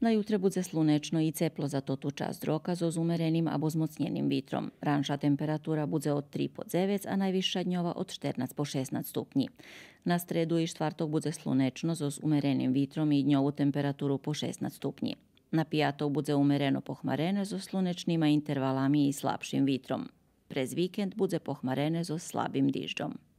Na jutre bude slunečno i ceplo za totu čast roka zo zumerenim abo zmocnjenim vitrom. Ranša temperatura bude od 3 po 9, a najviša dnjova od 14 po 16 stupnji. Na stredu i štvartog bude slunečno z ozumerenim vitrom i dnjovu temperaturu po 16 stupnji. Na pijatov bude umereno pohmarene zo slunečnima intervalami i slabšim vitrom. Prez vikend bude pohmarene so slabim diždom.